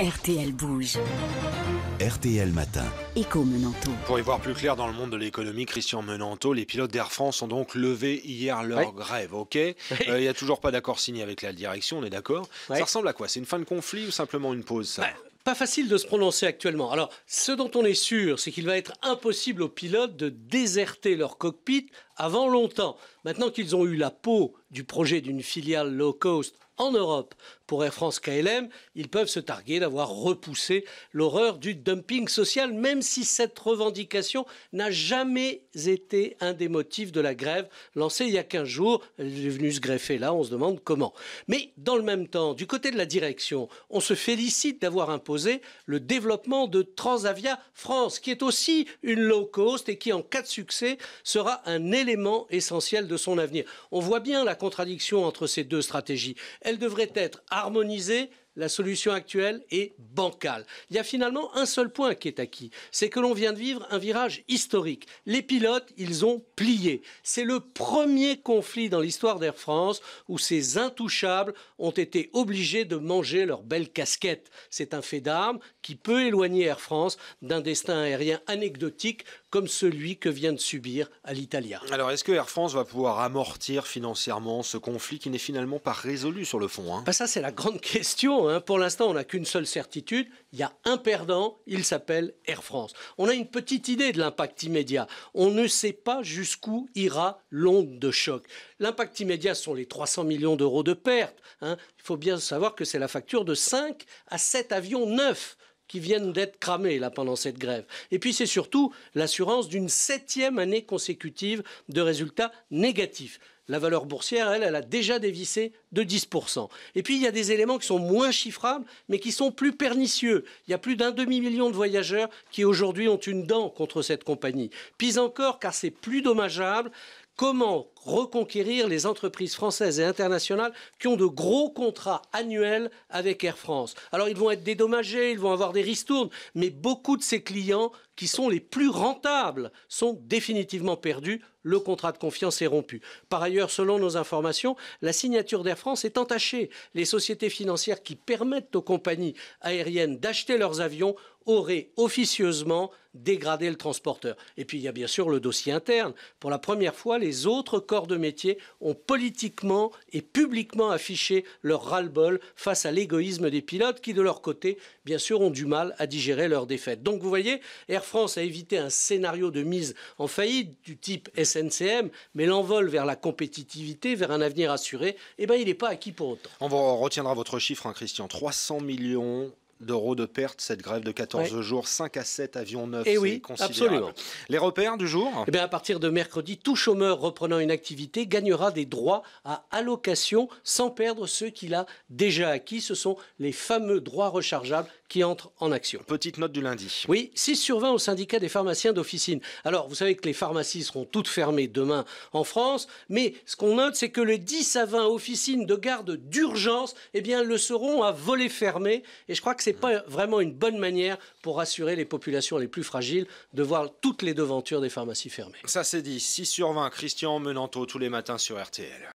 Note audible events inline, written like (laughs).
RTL bouge. RTL Matin. Éco Menanto. Pour y voir plus clair dans le monde de l'économie, Christian Menanto, les pilotes d'Air France ont donc levé hier leur grève, ok euh, Il n'y a toujours pas d'accord signé avec la direction, on est d'accord Ça ressemble à quoi C'est une fin de conflit ou simplement une pause ça bah, Pas facile de se prononcer actuellement. Alors, ce dont on est sûr, c'est qu'il va être impossible aux pilotes de déserter leur cockpit avant longtemps. Maintenant qu'ils ont eu la peau du projet d'une filiale low cost en Europe. Pour Air France KLM, ils peuvent se targuer d'avoir repoussé l'horreur du dumping social, même si cette revendication n'a jamais été un des motifs de la grève lancée il y a 15 jours. Elle est venue se greffer là, on se demande comment. Mais dans le même temps, du côté de la direction, on se félicite d'avoir imposé le développement de Transavia France, qui est aussi une low cost et qui, en cas de succès, sera un élément essentiel de son avenir. On voit bien la contradiction entre ces deux stratégies elle devrait être harmonisée la solution actuelle est bancale. Il y a finalement un seul point qui est acquis, c'est que l'on vient de vivre un virage historique. Les pilotes, ils ont plié. C'est le premier conflit dans l'histoire d'Air France où ces intouchables ont été obligés de manger leur belle casquette. C'est un fait d'armes qui peut éloigner Air France d'un destin aérien anecdotique comme celui que vient de subir à Alors est-ce que Air France va pouvoir amortir financièrement ce conflit qui n'est finalement pas résolu sur le fond hein bah, Ça c'est la grande (laughs) question. Hein. Hein. pour l'instant, on n'a qu'une seule certitude, il y a un perdant, il s'appelle Air France. On a une petite idée de l'impact immédiat. On ne sait pas jusqu'où ira l'onde de choc. L'impact immédiat sont les 300 millions d'euros de pertes. Hein. Il faut bien savoir que c'est la facture de 5 à 7 avions neufs qui viennent d'être cramés là pendant cette grève. Et puis c'est surtout l'assurance d'une septième année consécutive de résultats négatifs. La valeur boursière, elle, elle a déjà dévissé de 10%. Et puis, il y a des éléments qui sont moins chiffrables, mais qui sont plus pernicieux. Il y a plus d'un demi-million de voyageurs qui, aujourd'hui, ont une dent contre cette compagnie. Pis encore, car c'est plus dommageable, comment reconquérir les entreprises françaises et internationales qui ont de gros contrats annuels avec Air France. Alors ils vont être dédommagés, ils vont avoir des ristournes, mais beaucoup de ces clients qui sont les plus rentables sont définitivement perdus, le contrat de confiance est rompu. Par ailleurs, selon nos informations, la signature d'Air France est entachée. Les sociétés financières qui permettent aux compagnies aériennes d'acheter leurs avions aurait officieusement dégradé le transporteur. Et puis il y a bien sûr le dossier interne. Pour la première fois, les autres corps de métier ont politiquement et publiquement affiché leur ras-le-bol face à l'égoïsme des pilotes qui, de leur côté, bien sûr, ont du mal à digérer leur défaite. Donc vous voyez, Air France a évité un scénario de mise en faillite du type SNCM, mais l'envol vers la compétitivité, vers un avenir assuré, eh ben, il n'est pas acquis pour autant. On retiendra votre chiffre, hein, Christian. 300 millions d'euros de perte, cette grève de 14 jours, 5 à 7 avions neufs, et eh oui, Absolument. Les repères du jour et eh bien À partir de mercredi, tout chômeur reprenant une activité gagnera des droits à allocation sans perdre ceux qu'il a déjà acquis. Ce sont les fameux droits rechargeables qui entrent en action. Petite note du lundi. Oui, 6 sur 20 au syndicat des pharmaciens d'officine. Alors, vous savez que les pharmacies seront toutes fermées demain en France, mais ce qu'on note, c'est que les 10 à 20 officines de garde d'urgence, eh bien, le seront à volet fermé. Et je crois que c'est pas vraiment une bonne manière pour rassurer les populations les plus fragiles de voir toutes les devantures des pharmacies fermées. Ça c'est dit, 6 sur 20, Christian Menanto tous les matins sur RTL.